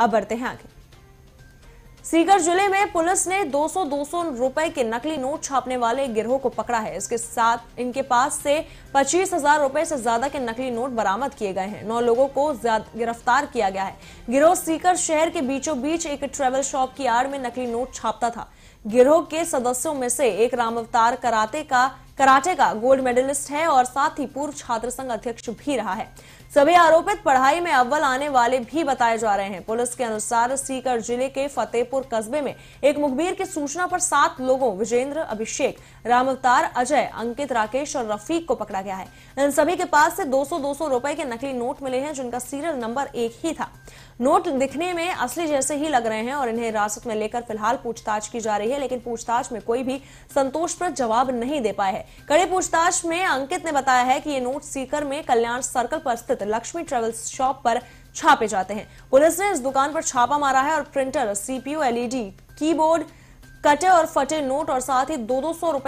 अब बढ़ते हैं आगे सीकर जिले में पुलिस ने 200 200 रुपए के नकली नोट छापने वाले गिरोह को पकड़ा है इसके साथ इनके पास से पच्चीस हजार रुपए से ज्यादा के नकली नोट बरामद किए गए हैं नौ लोगों को गिरफ्तार किया गया है गिरोह सीकर शहर के बीचों बीच एक ट्रेवल शॉप की आड़ में नकली नोट छापता था गिरोह के सदस्यों में से एक राम अवतार कराते का कराटे का गोल्ड मेडलिस्ट है और साथ ही पूर्व छात्र संघ अध्यक्ष भी रहा है सभी आरोपित पढ़ाई में अव्वल आने वाले भी बताए जा रहे हैं पुलिस के अनुसार सीकर जिले के फतेहपुर कस्बे में एक मुखबिर की सूचना पर सात लोगों विजेंद्र अभिषेक राम अवतार अजय अंकित राकेश और रफीक को पकड़ा गया है इन सभी के पास से 200 200 रुपए के नकली नोट मिले हैं जिनका सीरियल नंबर एक ही था नोट दिखने में असली जैसे ही लग रहे हैं और इन्हें हिरासत में लेकर फिलहाल पूछताछ की जा रही है लेकिन पूछताछ में कोई भी संतोषप्रद जवाब नहीं दे पाए है कड़ी पूछताछ में अंकित ने बताया है कि ये नोट सीकर में कल्याण सर्कल पर स्थित लक्ष्मी ट्रेवल्स शॉप पर छापे जाते हैं पुलिस ने इस दुकान पर छापा मारा है और प्रिंटर सीपीयू एलईडी कीबोर्ड कटे और फटे नोट और साथ ही दो दो सौ रुपए